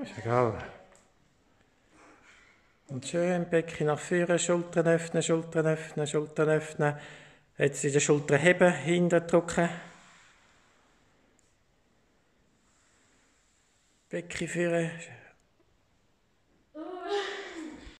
Ist egal. Und schön Becken nach vorne, Schultern öffnen, Schultern öffnen, Schultern öffnen. Jetzt in der Schulter heben, hinten drücken. Becken führen.